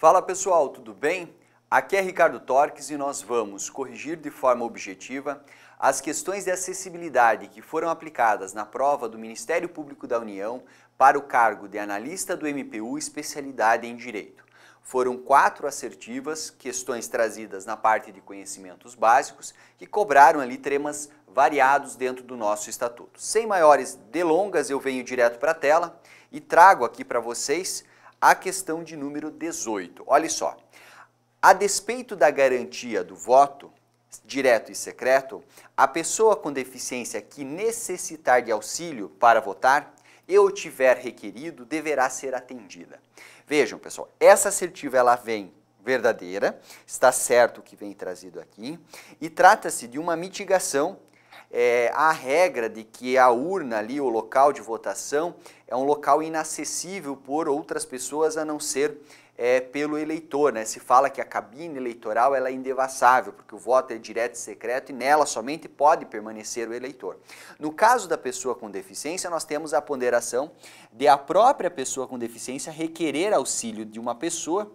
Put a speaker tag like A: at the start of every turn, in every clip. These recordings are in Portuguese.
A: Fala pessoal, tudo bem? Aqui é Ricardo Torques e nós vamos corrigir de forma objetiva as questões de acessibilidade que foram aplicadas na prova do Ministério Público da União para o cargo de analista do MPU especialidade em Direito. Foram quatro assertivas, questões trazidas na parte de conhecimentos básicos, que cobraram ali temas variados dentro do nosso estatuto. Sem maiores delongas, eu venho direto para a tela e trago aqui para vocês a questão de número 18. Olha só. A despeito da garantia do voto direto e secreto, a pessoa com deficiência que necessitar de auxílio para votar e o tiver requerido deverá ser atendida. Vejam, pessoal, essa assertiva ela vem verdadeira, está certo o que vem trazido aqui, e trata-se de uma mitigação é, a regra de que a urna ali, o local de votação, é um local inacessível por outras pessoas a não ser é, pelo eleitor. Né? Se fala que a cabine eleitoral ela é indevassável, porque o voto é direto e secreto e nela somente pode permanecer o eleitor. No caso da pessoa com deficiência, nós temos a ponderação de a própria pessoa com deficiência requerer auxílio de uma pessoa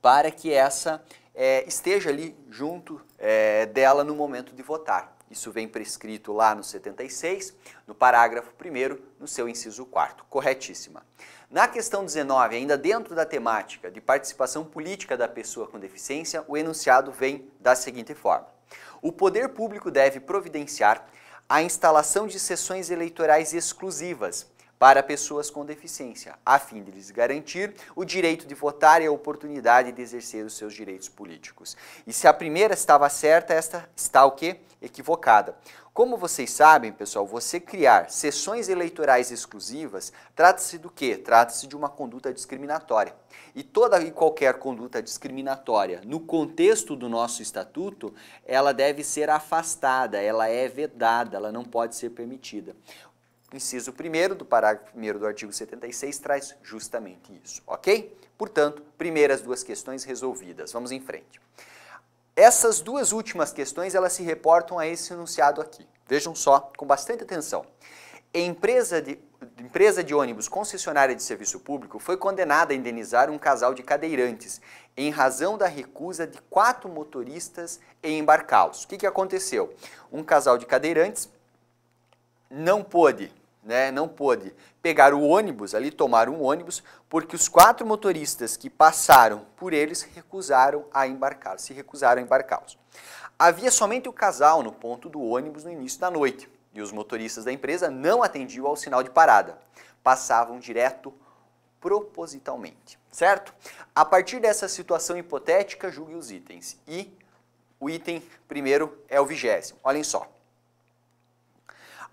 A: para que essa é, esteja ali junto é, dela no momento de votar. Isso vem prescrito lá no 76, no parágrafo 1, no seu inciso 4. Corretíssima. Na questão 19, ainda dentro da temática de participação política da pessoa com deficiência, o enunciado vem da seguinte forma: O poder público deve providenciar a instalação de sessões eleitorais exclusivas para pessoas com deficiência, a fim de lhes garantir o direito de votar e a oportunidade de exercer os seus direitos políticos. E se a primeira estava certa, esta está o quê? Equivocada. Como vocês sabem, pessoal, você criar sessões eleitorais exclusivas trata-se do quê? Trata-se de uma conduta discriminatória. E toda e qualquer conduta discriminatória, no contexto do nosso estatuto, ela deve ser afastada, ela é vedada, ela não pode ser permitida inciso 1 do parágrafo 1 do artigo 76 traz justamente isso, ok? Portanto, primeiras duas questões resolvidas. Vamos em frente. Essas duas últimas questões, elas se reportam a esse enunciado aqui. Vejam só, com bastante atenção. Empresa de, empresa de ônibus concessionária de serviço público foi condenada a indenizar um casal de cadeirantes em razão da recusa de quatro motoristas em embarcá-los. O que, que aconteceu? Um casal de cadeirantes não pôde né, não pôde pegar o ônibus, ali tomar um ônibus, porque os quatro motoristas que passaram por eles recusaram a embarcar, se recusaram a embarcá-los. Havia somente o casal no ponto do ônibus no início da noite e os motoristas da empresa não atendiam ao sinal de parada, passavam direto propositalmente, certo? A partir dessa situação hipotética, julgue os itens e o item primeiro é o vigésimo. Olhem só.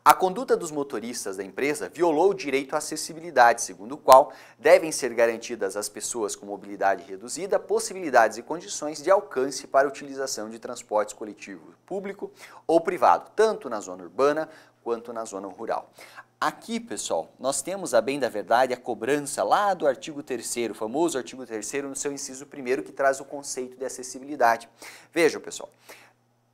A: A conduta dos motoristas da empresa violou o direito à acessibilidade, segundo o qual devem ser garantidas às pessoas com mobilidade reduzida possibilidades e condições de alcance para utilização de transportes coletivos público ou privado, tanto na zona urbana quanto na zona rural. Aqui, pessoal, nós temos a bem da verdade a cobrança lá do artigo 3 o famoso artigo 3 no seu inciso 1 que traz o conceito de acessibilidade. Veja, pessoal,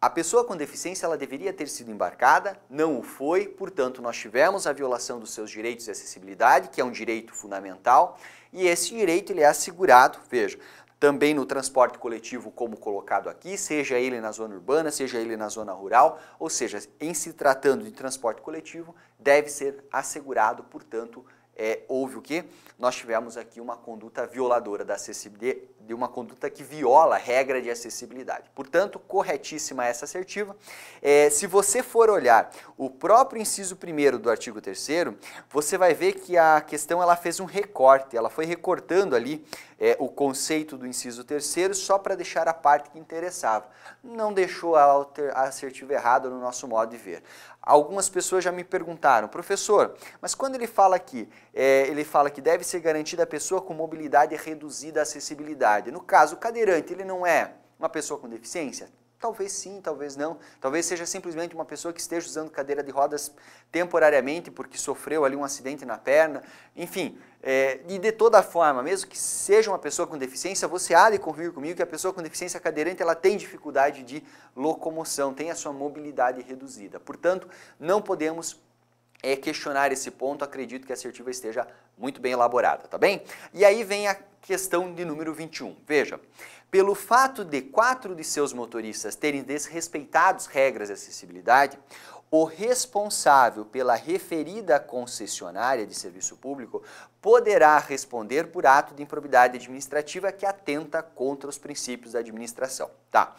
A: a pessoa com deficiência ela deveria ter sido embarcada, não o foi, portanto, nós tivemos a violação dos seus direitos de acessibilidade, que é um direito fundamental, e esse direito ele é assegurado, veja, também no transporte coletivo, como colocado aqui, seja ele na zona urbana, seja ele na zona rural, ou seja, em se tratando de transporte coletivo, deve ser assegurado, portanto, é, houve o quê? Nós tivemos aqui uma conduta violadora da acessibilidade, de uma conduta que viola a regra de acessibilidade. Portanto, corretíssima essa assertiva. É, se você for olhar o próprio inciso 1 do artigo 3 você vai ver que a questão ela fez um recorte, ela foi recortando ali é, o conceito do inciso terceiro só para deixar a parte que interessava. Não deixou a, alter, a assertiva errada no nosso modo de ver. Algumas pessoas já me perguntaram, professor, mas quando ele fala aqui, é, ele fala que deve ser garantida a pessoa com mobilidade reduzida à acessibilidade. No caso, o cadeirante, ele não é uma pessoa com deficiência? Talvez sim, talvez não. Talvez seja simplesmente uma pessoa que esteja usando cadeira de rodas temporariamente porque sofreu ali um acidente na perna. Enfim, é, e de toda forma, mesmo que seja uma pessoa com deficiência, você há de convir comigo que a pessoa com deficiência cadeirante ela tem dificuldade de locomoção, tem a sua mobilidade reduzida. Portanto, não podemos é, questionar esse ponto, acredito que a assertiva esteja muito bem elaborada, tá bem? E aí vem a questão de número 21. Veja, pelo fato de quatro de seus motoristas terem desrespeitado as regras de acessibilidade, o responsável pela referida concessionária de serviço público poderá responder por ato de improbidade administrativa que atenta contra os princípios da administração. Tá.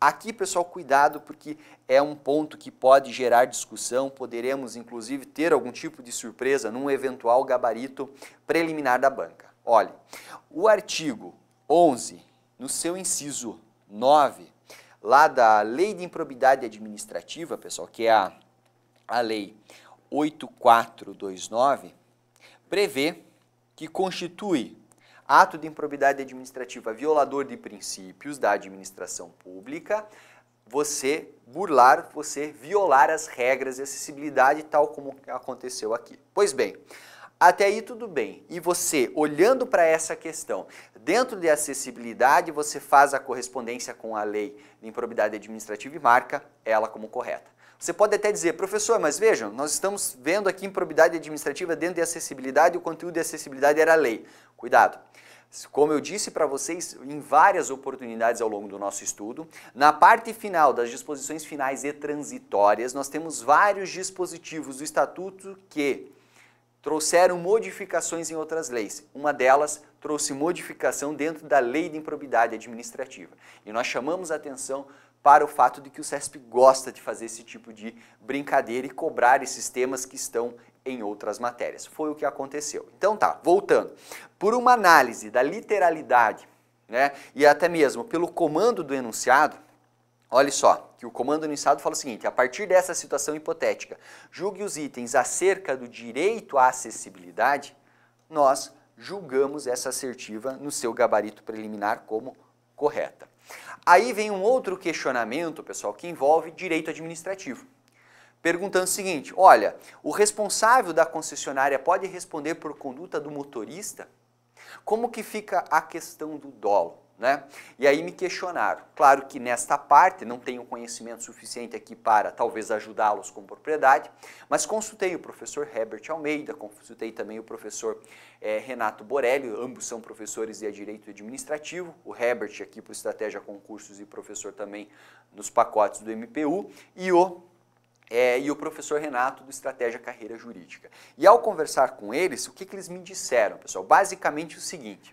A: Aqui, pessoal, cuidado porque é um ponto que pode gerar discussão, poderemos inclusive ter algum tipo de surpresa num eventual gabarito preliminar da banca. Olhe, o artigo 11, no seu inciso 9, lá da Lei de Improbidade Administrativa, pessoal, que é a, a Lei 8429, prevê que constitui ato de improbidade administrativa violador de princípios da administração pública, você burlar, você violar as regras de acessibilidade, tal como aconteceu aqui. Pois bem, até aí tudo bem. E você, olhando para essa questão, dentro de acessibilidade, você faz a correspondência com a lei de improbidade administrativa e marca ela como correta. Você pode até dizer, professor, mas vejam, nós estamos vendo aqui improbidade administrativa dentro de acessibilidade, o conteúdo de acessibilidade era lei. Cuidado. Como eu disse para vocês em várias oportunidades ao longo do nosso estudo, na parte final das disposições finais e transitórias, nós temos vários dispositivos do estatuto que trouxeram modificações em outras leis. Uma delas trouxe modificação dentro da lei de improbidade administrativa. E nós chamamos a atenção para o fato de que o CESP gosta de fazer esse tipo de brincadeira e cobrar esses temas que estão em outras matérias. Foi o que aconteceu. Então tá, voltando. Por uma análise da literalidade né, e até mesmo pelo comando do enunciado, Olha só, que o comando iniciado fala o seguinte: a partir dessa situação hipotética, julgue os itens acerca do direito à acessibilidade, nós julgamos essa assertiva no seu gabarito preliminar como correta. Aí vem um outro questionamento, pessoal, que envolve direito administrativo. Perguntando o seguinte: olha, o responsável da concessionária pode responder por conduta do motorista? Como que fica a questão do dolo? Né? E aí me questionaram. Claro que nesta parte não tenho conhecimento suficiente aqui para talvez ajudá-los com propriedade, mas consultei o professor Herbert Almeida, consultei também o professor é, Renato Borelli, ambos são professores de Direito Administrativo, o Herbert aqui por Estratégia Concursos e professor também nos pacotes do MPU, e o é, e o professor Renato do Estratégia Carreira Jurídica. E ao conversar com eles, o que, que eles me disseram, pessoal? Basicamente o seguinte: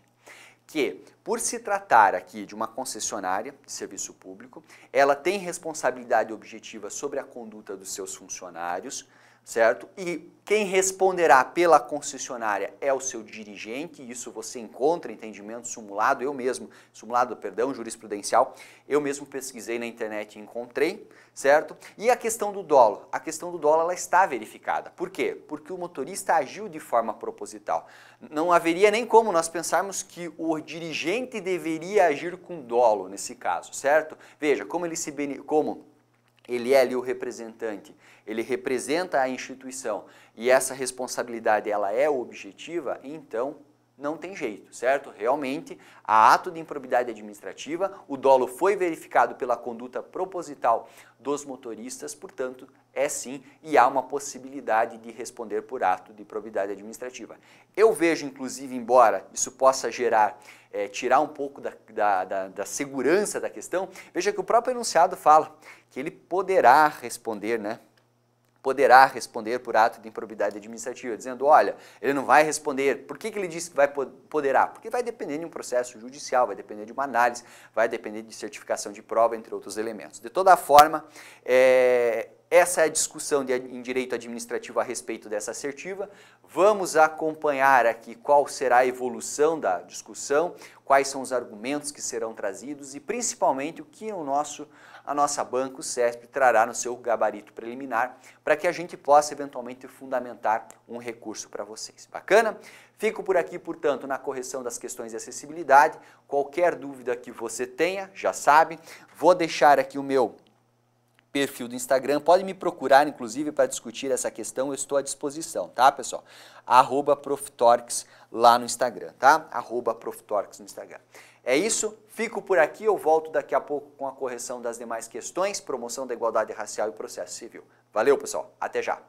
A: que, por se tratar aqui de uma concessionária de serviço público, ela tem responsabilidade objetiva sobre a conduta dos seus funcionários, certo? E quem responderá pela concessionária é o seu dirigente, isso você encontra entendimento simulado, eu mesmo, simulado, perdão, jurisprudencial, eu mesmo pesquisei na internet e encontrei, certo? E a questão do dolo, a questão do dolo ela está verificada. Por quê? Porque o motorista agiu de forma proposital. Não haveria nem como nós pensarmos que o dirigente deveria agir com dolo nesse caso, certo? Veja como ele se como ele é ali o representante, ele representa a instituição e essa responsabilidade ela é objetiva, então não tem jeito, certo? Realmente, há ato de improbidade administrativa, o dolo foi verificado pela conduta proposital dos motoristas, portanto, é sim e há uma possibilidade de responder por ato de improbidade administrativa. Eu vejo, inclusive, embora isso possa gerar, é, tirar um pouco da, da, da, da segurança da questão, veja que o próprio enunciado fala que ele poderá responder, né? poderá responder por ato de improbidade administrativa, dizendo, olha, ele não vai responder. Por que, que ele disse que vai poderá? Porque vai depender de um processo judicial, vai depender de uma análise, vai depender de certificação de prova, entre outros elementos. De toda forma, é, essa é a discussão de, em direito administrativo a respeito dessa assertiva. Vamos acompanhar aqui qual será a evolução da discussão, quais são os argumentos que serão trazidos e principalmente o que o nosso, a nossa banca, o CESP, trará no seu gabarito preliminar para que a gente possa eventualmente fundamentar um recurso para vocês. Bacana? Fico por aqui, portanto, na correção das questões de acessibilidade. Qualquer dúvida que você tenha, já sabe. Vou deixar aqui o meu perfil do Instagram. Pode me procurar, inclusive, para discutir essa questão. Eu estou à disposição, tá, pessoal? Arroba Profitorx lá no Instagram, tá? Arroba Profitorx no Instagram. É isso, fico por aqui. Eu volto daqui a pouco com a correção das demais questões, promoção da igualdade racial e processo civil. Valeu, pessoal. Até já.